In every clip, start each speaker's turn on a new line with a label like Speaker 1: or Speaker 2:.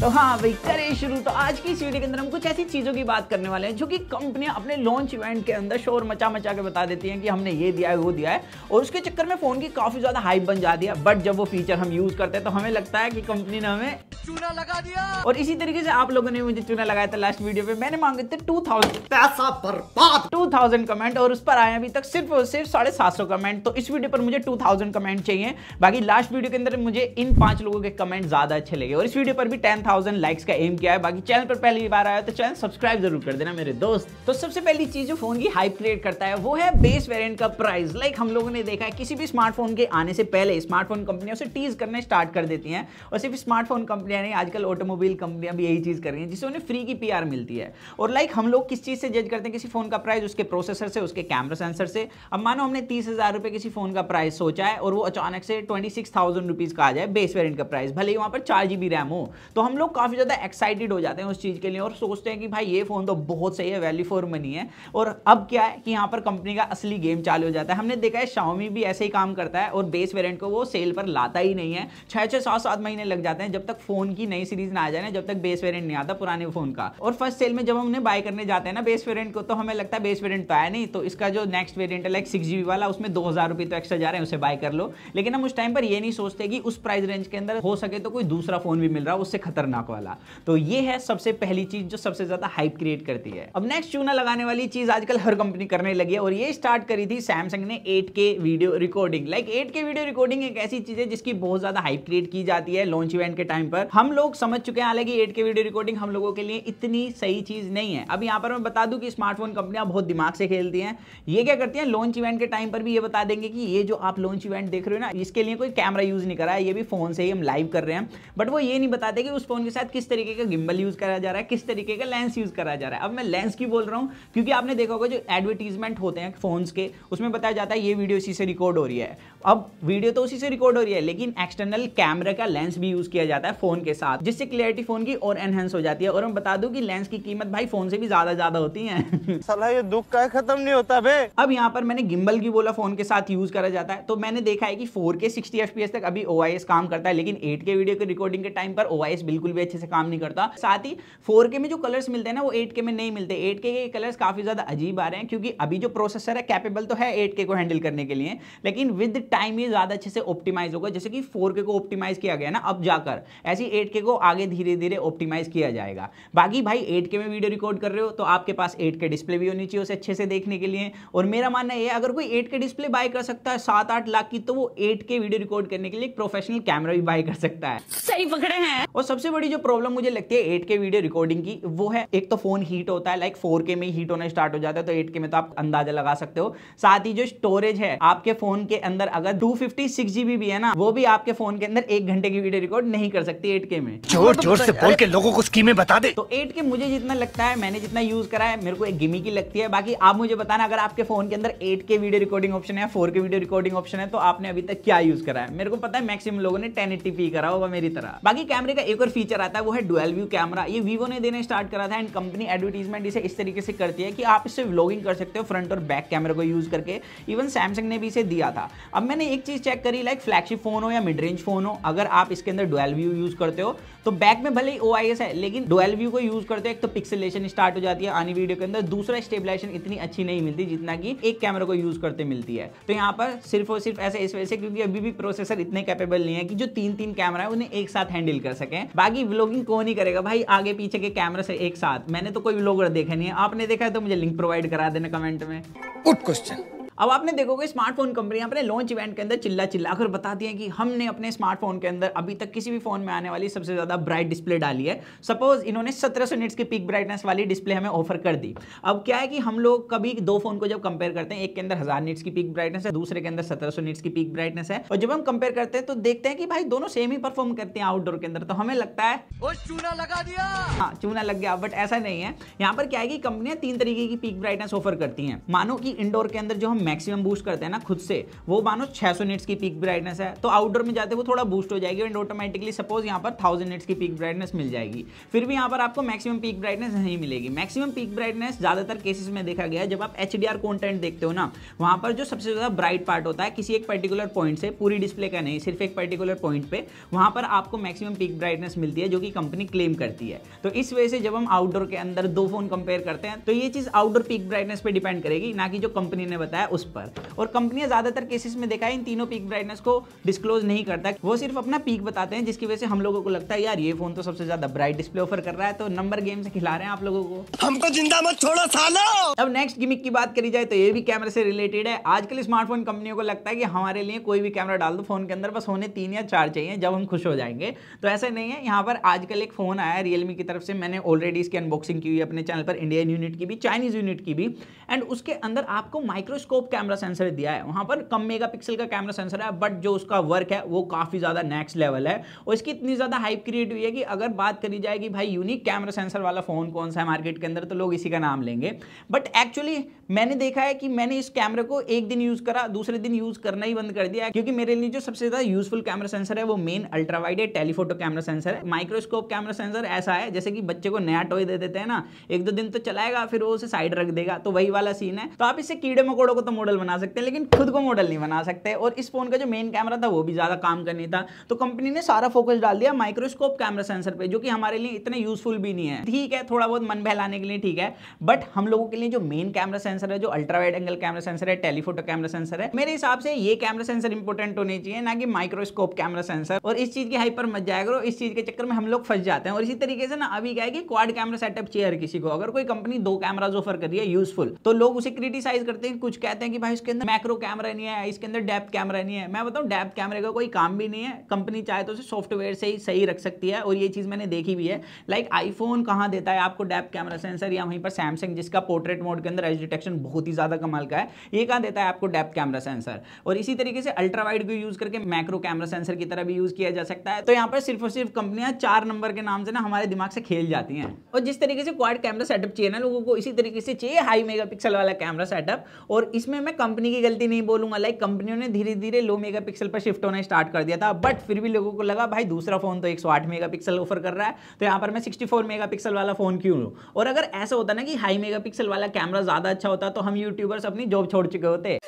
Speaker 1: तो हाँ भाई करें शुरू तो आज की इस वीडियो के अंदर हम कुछ ऐसी चीज़ों की बात करने वाले हैं जो कि कंपनियां अपने लॉन्च इवेंट के अंदर शोर मचा मचा के बता देती हैं कि हमने ये दिया है वो दिया है और उसके चक्कर में फ़ोन की काफ़ी ज़्यादा हाइप बन जा दिया बट जब वो फीचर हम यूज़ करते हैं तो हमें लगता है कि कंपनी ने हमें चूना लगा दिया और इसी तरीके से आप लोगों ने मुझे चूना लगाया था लास्ट वीडियो पे मैंने मांगे थे टू पैसा बर्बाद टू थाउजेंड कमेंट और उस पर आए अभी तक सिर्फ और सिर्फ साढ़े सात सौ कमेंट तो इस वीडियो पर मुझे टू थाउजेंड कमेंट चाहिए बाकी लास्ट वीडियो के अंदर मुझे इन पांच लोगों के कमेंट ज्यादा अच्छे लगे और इस वीडियो पर भी टेन थाउजेंड लाइक्स का एम किया है बाकी चैनल पर पहली बार आया तो चैनल सब्सक्राइब जरूर कर देना मेरे दोस्त तो सबसे पहली चीज जो फोन की हाइप क्रिएट करता है वो है बेस वेरिएंट का प्राइस लाइक हम लोगों ने देखा है किसी भी स्मार्टफोन के आने से पहले स्मार्टफोन कंपनियां उसे टीज करने स्टार्ट कर देती हैं और सिर्फ स्मार्टफोन कंपनियां नहीं आजकल ऑटोमोबाइल कंपनियां भी यही चीज कर रही हैं जिससे उन्हें फ्री की पी मिलती है और लाइक हम लोग किस चीज से जज करते हैं किसी फोन का प्राइस उसके प्रोसेसर से उसके कैमरा सेंसर से अब मानो हमने तीस हजार किसी फोन का प्राइस सोचा है और वो अचानक से ट्वेंटी सिक्स थाउजेंड रुपीज का आ जाए बेस वेरियंट का प्राइस भले ही वहां पर चार जीबी रैम हो तो हम लोग काफ़ी ज़्यादा एक्साइटेड हो जाते हैं उस चीज़ के लिए और सोचते हैं कि भाई ये फ़ोन तो बहुत सही है वैल्यू फॉर मनी है और अब क्या है कि यहाँ पर कंपनी का असली गेम चालू हो जाता है हमने देखा है शाओमी भी ऐसे ही काम करता है और बेस वेरियंट को वो सेल पर लाता ही नहीं है छह छह सात सात महीने लग जाते हैं जब तक फ़ोन की नई सीरीज़ ना आ जाए जब तक बेस वेरियंट नहीं आता पुराने फ़ोन का और फर्स्ट सेल में जब हम उन्हें बाय करने जाते हैं ना बेस वेरियंट को तो हमें लगता है बेस वेरियंट तो आया नहीं तो इसका जो नेक्स्ट वेरियंट है लाइक सिक्स वाला उसमें दो हज़ार रुपये तो एक्स्ट्रा जा रहे हैं उसे बाय कर लो लेकिन हम उस टाइम पर ये नहीं सोचते कि उस प्राइस रेंज के अंदर हो सके तो कोई दूसरा फ़ोन भी मिल रहा है उससे खतरनाक खतरनाक वाला तो ये है सबसे पहली चीज जो सबसे ज्यादा हाइप क्रिएट करती है अब नेक्स्ट चूना लगाने वाली चीज आजकल हर कंपनी करने लगी है और ये स्टार्ट करी थी सैमसंग ने 8K video recording like 8K video recording एक ऐसी चीज है जिसकी बहुत ज्यादा हाइप क्रिएट की जाती है लॉन्च इवेंट के टाइम पर हम लोग समझ चुके हैं हालांकि 8K वीडियो रिकॉर्डिंग हम लोगों के लिए इतनी सही चीज नहीं है अब यहाँ पर मैं बता दू की स्मार्टफोन कंपनियां बहुत दिमाग से खेलती है ये क्या करती है लॉन्च इवेंट के टाइम पर भी ये बता देंगे कि ये जो आप लॉन्च इवेंट देख रहे हो ना इसके लिए कोई कैमरा यूज नहीं करा है ये भी फोन से ही हम लाइव कर रहे हैं बट वो ये नहीं बताते कि उस फोन के साथ किस तरीके का गिम्बल यूज करा जा रहा है किस तरीके का लेंस यूज करा जा रहा है अब मैं लेंस की बोल रहा हूँ क्योंकि आपने देखा होगा जो एडवर्टीजमेंट होते हैं फोन के उसमें बताया जाता है ये वीडियो इसी से रिकॉर्ड हो रही है अब वीडियो तो उसी से रिकॉर्ड हो रही है लेकिन एक्सटर्नल कैमरा का लेंस भी यूज किया जाता है फोन के साथ जिससे क्लियरिटी फोन की और एनहेंस हो जाती है और मैं बता दू की लेंस की कीमत भाई फोन से भी ज्यादा ज्यादा होती है सलाह ये दुख का खत्म नहीं होता भे अब यहाँ पर मैंने गिम्बल की बोला फोन के साथ यूज करा जाता है तो मैंने देखा है कि फोर के सिक्सटी एफ तक अभी ओ काम करता है लेकिन एट के वीडियो के रिकॉर्डिंग के टाइम पर ओ बिल्कुल बिल्कुल भी अच्छे से काम नहीं करता साथ ही फोर में जो कलर्स मिलते हैं ना वो एट में नहीं मिलते एट के कलर्स काफ़ी ज़्यादा अजीब आ रहे हैं क्योंकि अभी जो प्रोसेसर है कैपेबल तो है एट को हैंडल करने के लिए लेकिन विद टाइम ही ज़्यादा अच्छे से ऑप्टिमाइज होगा जैसे कि फोर को ऑप्टिमाइज किया गया ना अब जाकर ऐसी एट को आगे धीरे धीरे ऑप्टिमाइज किया जाएगा बाकी भाई एट में वीडियो रिकॉर्ड कर रहे हो तो आपके पास एट डिस्प्ले भी होनी चाहिए उसे अच्छे से देखने के लिए और मेरा मानना है अगर कोई एट डिस्प्ले बाय कर सकता है सात आठ लाख की तो वो एट वीडियो रिकॉर्ड करने के लिए एक प्रोफेशनल कैमरा भी बाय कर सकता है सही पकड़े हैं और सबसे बड़ी जो प्रॉब्लम मुझे लगती है एट के वीडियो रिकॉर्डिंग की वो है एक तो फोन हीट होता है लाइक फोर के में हीट होना स्टार्ट हो जाता है तो एट के में तो आप अंदाजा लगा सकते हो साथ ही जो स्टोरेज है आपके फोन के अंदर अगर टू फिफ्टी भी है ना वो भी आपके फोन के अंदर एक घंटे की वीडियो रिकॉर्ड नहीं कर सकती एट के में जोर तो जोर से तो बोल के लोगों को स्कीमें बता दे तो एट के मुझे जितना लगता है मैंने जितना यूज करा है मेरे को एक गिमी की लगती है बाकी आप मुझे बताना अगर आपके फोन के अंदर eight K video recording option है four K video recording option है तो आपने अभी तक क्या यूज करा है मेरे को पता है मैक्सिमम लोगों ने टेन एट्टी पी करा होगा मेरी तरह बाकी कैमरे का एक और फीचर फीचर आता है वो है डुअल व्यू कैमरा ये वीवो ने देने स्टार्ट करा था एंड कंपनी एडवर्टीजमेंट इसे इस तरीके से करती है कि आप इससे व्लॉगिंग कर सकते हो फ्रंट और बैक कैमरे को यूज़ करके इवन सैमसंग ने भी इसे दिया था अब मैंने एक चीज़ चेक करी लाइक फ्लैगशिप फोन हो या मिड रेंज फोन हो अगर आप इसके अंदर डुअल व्यू यूज़ करते हो तो बैक में भले ही ओ है लेकिन डुअल व्यू को यूज़ करते हो एक तो पिक्सलेशन स्टार्ट हो जाती है आनी वीडियो के अंदर दूसरा स्टेबलाइजेशन इतनी अच्छी नहीं मिलती जितना कि एक कैमरा को यूज़ करते मिलती है तो यहाँ पर सिर्फ और सिर्फ ऐसे इस वजह से क्योंकि अभी भी प्रोसेसर इतने कैपेबल नहीं है कि जो तीन तीन कैमरा है उन्हें एक साथ हैंडल कर सकें बाकी व्लॉगिंग कौन नहीं करेगा भाई आगे पीछे के कैमरे से एक साथ मैंने तो कोई व्लॉगर देखा नहीं है आपने देखा है तो मुझे लिंक प्रोवाइड करा देना कमेंट में गुड क्वेश्चन अब आपने देखोगे स्मार्टफोन कंपनियां अपने लॉन्च इवेंट के अंदर चिल्ला चिल्ला बता दिया कि हमने अपने स्मार्टफोन के अंदर अभी तक किसी भी फोन में आने वाली सबसे ज़्यादा ब्राइट डिस्प्ले डाली है सपोज इन्होंने सत्रह सौ की पिक ब्राइटनेस वाली डिस्प्ले हमें ऑफर कर दी अब क्या है कि हम लोग कभी दो फोन को जब कंपेयर करते हैं एक के अंदर हज़ार नीट्स की पिक ब्राइटनेस है दूसरे के अंदर सत्रह सौ की पिक ब्राइटनेस है और जब हम कंपेयर करते हैं तो देखते हैं कि भाई दोनों सेम ही परफॉर्म करते हैं आउटडोर के अंदर तो हमें लगता है चूना लगा दिया हाँ चूना लग गया बट ऐसा नहीं है यहाँ पर क्या है कि कंपनियां तीन तरीके की पीक ब्राइटनेस ऑफर करती हैं मानो कि इंडोर के अंदर जो हम मैक्सिमम बूस्ट करते हैं ना खुद से वो मानो 600 निट्स की पीक ब्राइटनेस है तो आउटडोर में जाते वो थोड़ा बूस्ट हो जाएगी एंड ऑटोमेटिकली सपोज यहाँ पर थाउजेंड नीट्स की पीक ब्राइटनेस मिल जाएगी फिर भी यहाँ पर आपको मैक्सिमम पीक ब्राइटनेस नहीं मिलेगी मैक्सिमम पीक ब्राइटनेस ज़्यादातर केसेस में देखा गया जब आप एच कंटेंट देखते हो ना वहाँ पर जो सबसे ज़्यादा ब्राइट पार्ट होता है किसी एक पर्टिकुलर पॉइंट से पूरी डिस्प्ले का नहीं सिर्फ एक पर्टिकुलर पॉइंट पे वहाँ पर आपको मैक्सिमम पीक ब्राइटनेस मिलती है जो कि कंपनी क्लेम करती है तो इस वजह से जब हम आउटडोर के अंदर दो फोन कंपेयर करते हैं तो ये चीज़ आउटडोर पीक ब्राइटनेस पर डिपेंड करेगी ना कि जो कंपनी ने बताया उस पर और कंपनियां ज़्यादातर केसेस में देखा है इन तीनों पीक ब्राइटनेस को डिस्क्लोज नहीं करता वो सिर्फ अपना पीक बताते हैं जिसकी वजह से हम लोगों को लगता है यार ये फोन तो सबसे ज़्यादा ब्राइट डिस्प्ले ऑफर कर रहा है तो नंबर गेम से खिला रहे हैं आप लोगों को हमको जिंदा मत छोड़ो सालो अब नेक्स्ट गिमिक की बात करी जाए तो ये भी कैमरे से रिलेटेड है आजकल स्मार्टफोन कंपनियों को लगता है कि हमारे लिए कोई भी कैमरा डाल दो फोन के अंदर बस होने तीन या चार चाहिए जब हम खुश हो जाएंगे तो ऐसा नहीं है यहाँ पर आजकल एक फोन आया रियलमी की तरफ से मैंने ऑलरेडी इसकी अनबॉक्सिंग की हुई अपने चैनल पर इंडियन यूनिट की भी चाइनीज यूनिट की भी एंड उसके अंदर आपको माइक्रोस्कोप स्कोप कैमरा सेंसर दिया है वहां पर कम मेगापिक्सल का कैमरा सेंसर है बट जो उसका वर्क है वो काफ़ी ज़्यादा नेक्स्ट लेवल है और इसकी इतनी ज़्यादा हाइप क्रिएट हुई है कि अगर बात करी जाए कि भाई यूनिक कैमरा सेंसर वाला फ़ोन कौन सा है मार्केट के अंदर तो लोग इसी का नाम लेंगे बट एक्चुअली मैंने देखा है कि मैंने इस कैमरे को एक दिन यूज़ करा दूसरे दिन यूज़ करना ही बंद कर दिया क्योंकि मेरे लिए जो सबसे ज़्यादा यूजफुल कैमरा सेंसर है वो मेन अल्ट्रावाइड है टेलीफोटो कैमरा सेंसर है माइक्रोस्कोप कैमरा सेंसर ऐसा है जैसे कि बच्चे को नया टॉय दे देते हैं ना एक दो दिन तो चलाएगा फिर वो उसे साइड रख देगा तो वही वाला सीन है तो आप इसे कीड़े मकोड़ों को तो मॉडल बना सकते हैं लेकिन खुद को मॉडल नहीं बना सकते और इस फोन का जो मेन कैमरा था वो भी ज़्यादा काम का नहीं था तो कंपनी ने सारा फोकस डाल दिया माइक्रोस्कोप कैमरा सेंसर पे जो कि हमारे लिए इतने यूजफुल भी नहीं है ठीक है थोड़ा बहुत मन बहलाने के लिए ठीक है बट हम लोगों के लिए जो मेन कैमरा सेंसर है जो ultra wide angle camera sensor है टेलीफोटो कैमरा सेंसर है मेरे हिसाब से ये कैमरा सेंसर इंपॉर्टेंट होने चाहिए ना कि माइक्रोस्कोप कैमरा सेंसर और इस चीज़ की हाइप पर मत जाएगा और इस चीज़ के चक्कर में हम लोग फंस जाते हैं और इसी तरीके से ना अभी क्या है कि क्वाड कैमरा सेटअप चाहिए किसी को अगर कोई कंपनी दो कैमराज ऑफर कर रही है यूजफुल तो लोग उसे क्रिटिसाइज करते हैं कुछ कहते हैं हैं कि भाई इसके अंदर मैक्रो कैमरा नहीं है इसके अंदर डेप्थ कैमरा नहीं है मैं बताऊँ डेप्थ कैमरे का कोई काम भी नहीं है कंपनी चाहे तो उसे सॉफ्टवेयर से ही सही रख सकती है और ये चीज़ मैंने देखी भी है लाइक आईफोन कहाँ देता है आपको डेप्थ कैमरा सेंसर या वहीं पर सैमसंग जिसका पोर्ट्रेट मोड के अंदर एज डिटेक्शन बहुत ही ज़्यादा कमाल का है ये कहाँ देता है आपको डेप्थ कैमरा सेंसर और इसी तरीके से अल्ट्रा वाइड को यूज़ करके मैक्रो कैमरा सेंसर की तरह भी यूज़ किया जा सकता है तो यहाँ पर सिर्फ और सिर्फ कंपनियाँ चार नंबर के नाम से ना हमारे दिमाग से खेल जाती हैं और जिस तरीके से क्वाड कैमरा सेटअप चाहिए ना लोगों को इसी तरीके से चाहिए हाई मेगा वाला कैमरा सेटअप और इस इसमें मैं कंपनी की गलती नहीं बोलूंगा लाइक कंपनियों ने धीरे धीरे लो मेगापिक्सल पर शिफ्ट होना स्टार्ट कर दिया था बट फिर भी लोगों को लगा भाई दूसरा फोन तो 108 मेगापिक्सल ऑफर कर रहा है तो यहाँ पर मैं 64 मेगापिक्सल वाला फोन क्यों लूँ और अगर ऐसा होता ना कि हाई मेगापिक्सल वाला कैमरा ज़्यादा अच्छा होता तो हम यूट्यूबर्स अपनी जॉब छोड़ चुके होते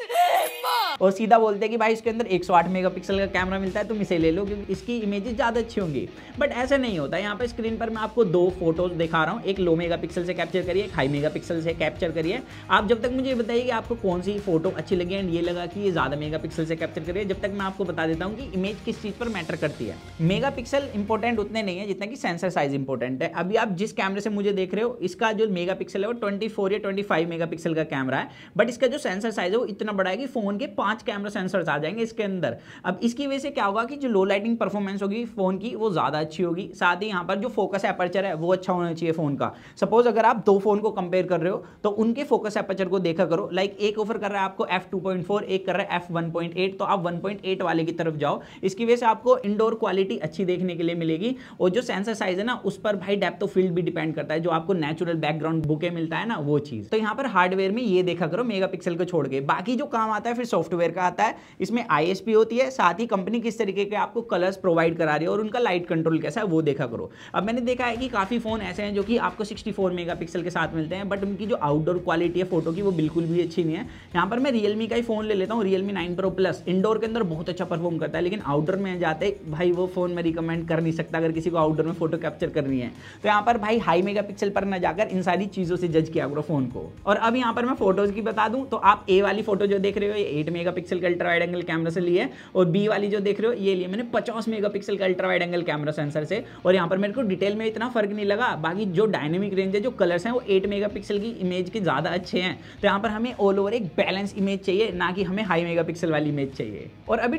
Speaker 1: और सीधा बोलते हैं कि भाई इसके अंदर 108 मेगापिक्सल का कैमरा मिलता है तुम इसे ले लो क्योंकि इसकी इमेजेस ज़्यादा अच्छी होंगी बट ऐसा नहीं होता है यहाँ पर स्क्रीन पर मैं आपको दो फोटोज दिखा रहा हूँ एक लो मेगा से कैप्चर करिए एक हाई मेगा से कैप्चर करिए आप जब तक मुझे बताइए कि आपको कौन सी फोटो अच्छी लगी एंड ये लगा कि ये ज़्यादा मेगा से कैप्चर करिए जब तक मैं आपको बता देता हूँ कि इमेज किस चीज़ पर मैटर करती है मेगा इंपॉर्टेंट उतने नहीं है जितना कि सेंसर साइज इंपॉर्टेंट है अभी आप जिस कैमरे से मुझे देख रहे हो इसका जो मेगा है वो ट्वेंटी या ट्वेंटी का कैमरा है बट इसका जो सेंसर साइज है वो इतना बड़ा है कि फोन के पांच कैमरा सेंसर्स आ जाएंगे इसके अंदर अब इसकी वजह से क्या होगा कि जो लो लाइटिंग परफॉर्मेंस होगी फ़ोन की वो ज़्यादा अच्छी होगी साथ ही यहाँ पर जो फोकस एपर्चर है वो अच्छा होना चाहिए फ़ोन का सपोज अगर आप दो फ़ोन को कंपेयर कर रहे हो तो उनके फोकस एपर्चर को देखा करो लाइक एक ऑफर कर रहा है आपको एफ एक कर रहा है एफ तो आप वन वाले की तरफ जाओ इसकी वजह से आपको इंडोर क्वालिटी अच्छी देखने के लिए मिलेगी और जो सेंसर साइज है ना उस पर भाई डेप्थ ऑफ फील्ड भी डिपेंड करता है जो आपको नेचुरल बैकग्राउंड बुके मिलता है ना वो चीज़ तो यहाँ पर हार्डवेयर में ये देखा करो मेगा को छोड़ के बाकी जो काम आता है फिर सॉफ्टवेयर सॉफ्टवेयर का आता है इसमें आईएसपी होती है साथ ही कंपनी किस तरीके के आपको कलर्स प्रोवाइड करा रही है और उनका लाइट कंट्रोल कैसा है वो देखा करो अब मैंने देखा है कि काफ़ी फ़ोन ऐसे हैं जो कि आपको 64 मेगापिक्सल के साथ मिलते हैं बट उनकी जो आउटडोर क्वालिटी है फोटो की वो बिल्कुल भी अच्छी नहीं है यहाँ पर मैं रियलमी का ही फ़ोन ले लेता हूँ Realme nine pro plus indoor के अंदर बहुत अच्छा परफॉर्म करता है लेकिन आउटडोर में जाते भाई वो फ़ोन मैं रिकमेंड कर नहीं सकता अगर किसी को आउटडोर में फोटो कैप्चर करनी है तो यहाँ पर भाई हाई मेगा पर ना जाकर इन सारी चीज़ों से जज किया करो फ़ोन को और अब यहाँ पर मैं फोटोज़ की बता दूँ तो आप ए वाली फोटो जो देख रहे हो ये एट मेगा मेगापिक्सल का अल्ट्रा वाइड एंगल कैमरा से लिए है और बी वाली जो देख रहे हो ये लिए मैंने पचास मेगापिक्सल का ultra wide angle camera sensor से और यहाँ पर मेरे को डिटेल में इतना फर्क नहीं लगा बाकी जो डायनेमिक रेंज है जो कलर्स हैं वो एट मेगा की इमेज के ज़्यादा अच्छे हैं तो यहाँ पर हमें ऑल ओवर एक बैलेंस इमेज चाहिए ना कि हमें हाई पिक्सल वाली इमेज चाहिए और अभी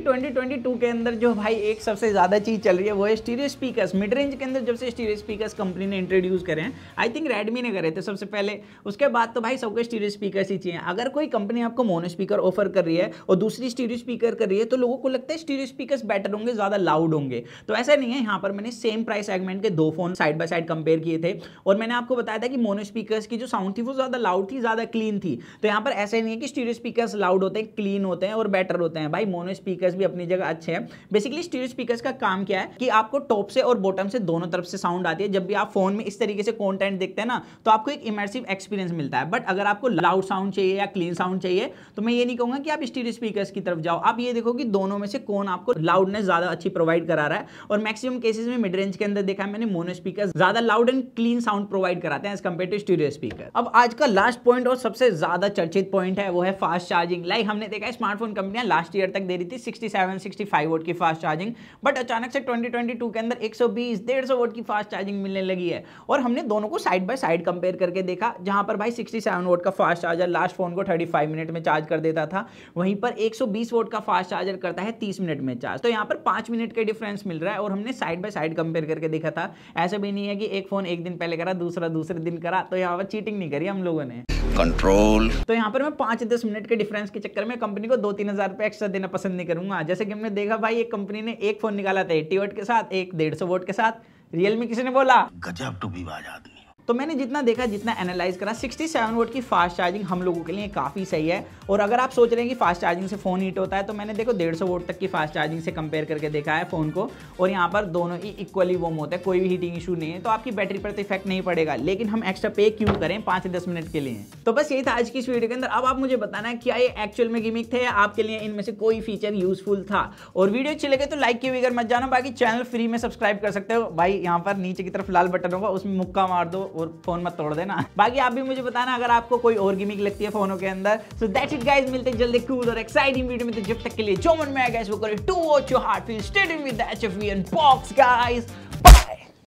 Speaker 1: टू के अंदर जो भाई एक सबसे ज़्यादा चीज़ चल रही है वो है स्टीरियो स्पीकर्स मिड रेंज के अंदर जब से स्टीरियो स्पीकर्स कंपनी ने इंट्रोड्यूस करे हैं आई थिंक रेडमी ने करे थे सबसे पहले उसके बाद तो भाई सबको स्टीरियो स्पीकर्स ही चाहिए अगर कोई कंपनी आपको मोनो स्पीकर ऑफर कर रही है और दूसरी स्टीरियो स्पीकर कर रही है तो लोगों को लगता है स्टीरियो स्पीकर बेटर होंगे ज़्यादा लाउड होंगे तो ऐसा नहीं है यहाँ पर मैंने सेम प्राइस सेगमेंट के दो phone side by side compare किए थे और मैंने आपको बताया था कि मोनो स्पीकर की जो साउंड थी वो ज़्यादा लाउड थी ज़्यादा क्लीन थी तो यहाँ पर ऐसा नहीं है कि स्टीरियो स्पीकर लाउड होते हैं क्लीन होते हैं और बेटर होते हैं भाई मोनो स्पीकर भी अपनी जगह अच्छे हैं बेसिकली स्टीरियो स्पीकर का काम क्या है कि आपको टॉप से और बॉटम से दोनों तरफ से साउंड आती है जब भी आप फोन में इस तरीके से कॉन्टेंट देखते हैं ना तो आपको एक इमर्सिव एक्सपीरियंस मिलता है बट अगर आपको लाउड साउंड चाहिए या क्लीन साउंड चाहिए तो मैं ये नहीं कहूँगा कि आप स्टीरियो नेटिव स्पीकर्स की तरफ जाओ आप ये देखो कि दोनों में से कौन आपको लाउडनेस ज़्यादा अच्छी प्रोवाइड करा रहा है और मैक्सिमम केसेस में मिड रेंज के अंदर देखा है मैंने मोनो स्पीकर ज़्यादा loud and clean sound provide कराते हैं as compare to studio speaker अब आज का लास्ट पॉइंट और सबसे ज़्यादा चर्चित पॉइंट है वो है फास्ट चार्जिंग लाइक हमने देखा स्मार्टफोन कंपनियां लास्ट ईयर तक दे रही थी sixty seven sixty five watt की फास्ट चार्जिंग बट अचानक से ट्वेंटी ट्वेंटी टू के अंदर एक सौ बीस डेढ़ सौ वोट की फास्ट चार्जिंग मिलने लगी है और हमने दोनों को साइड बाय साइड कंपेयर करके देखा जहां पर भाई सिक्सटी सेवन वोट का फास्ट चार्जर लास्ट फोन को थर्टी फाइव मिनट में चार्ज कर देता था वही वहीं पर 120 वोट का फास्ट चार्जर करता है 30 मिनट में चार्ज तो यहाँ पर पांच मिनट का डिफरेंस मिल रहा है और हमने साइड बाय साइड कंपेयर करके देखा था ऐसा भी नहीं है कि एक फ़ोन एक दिन पहले करा दूसरा दूसरे दिन करा तो यहाँ पर चीटिंग नहीं करी हम लोगों ने कंट्रोल तो यहाँ पर मैं पांच दस मिनट के डिफरेंस के चक्कर में कंपनी को दो तीन हज़ार रुपए एक्स्ट्रा देना पसंद नहीं करूंगा जैसे कि हमने देखा भाई एक कंपनी ने एक फ़ोन निकाला था एट्टी वोट के साथ एक डेढ़ सौ वोट के साथ रियलमी किसी ने बोला गजब टू भी आदमी तो मैंने जितना देखा जितना एनालाइज करा 67 वोट की फास्ट चार्जिंग हम लोगों के लिए काफ़ी सही है और अगर आप सोच रहे हैं कि फास्ट चार्जिंग से फ़ोन हीट होता है तो मैंने देखो डेढ़ वोट तक की फास्ट चार्जिंग से कंपेयर करके देखा है फ़ोन को और यहाँ पर दोनों ही इक्वली वॉम होता है कोई भी हीटिंग इशू नहीं है तो आपकी बैटरी पर तो इफेक्ट नहीं पड़ेगा लेकिन हम एक्स्ट्रा पे क्यों करें पाँच से दस मिनट के लिए तो बस यही था आज की इस वीडियो के अंदर अब आप मुझे बताना है क्या ये एक्चुअल में गिमिक थे आपके लिए इनमें से कोई फीचर यूजफुल था और वीडियो अच्छी लगे तो लाइक की वगैरह मत जाना बाकी चैनल फ्री में सब्सक्राइब कर सकते हो भाई यहाँ पर नीचे की तरफ लाल बटन होगा उसमें मुक्का मार दो और फोन मत तोड़ देना बाकी आप भी मुझे बताना अगर आपको कोई और गिमिक लगती है फोनों के अंदर सो दैट इट गाइज मिलते जल्दी कूल और एक्साइटिंग वीडियो में तो जब तक के लिए जो मन में आया गाइस वो करें to watch your heart feel stayed with HFV and box guys bye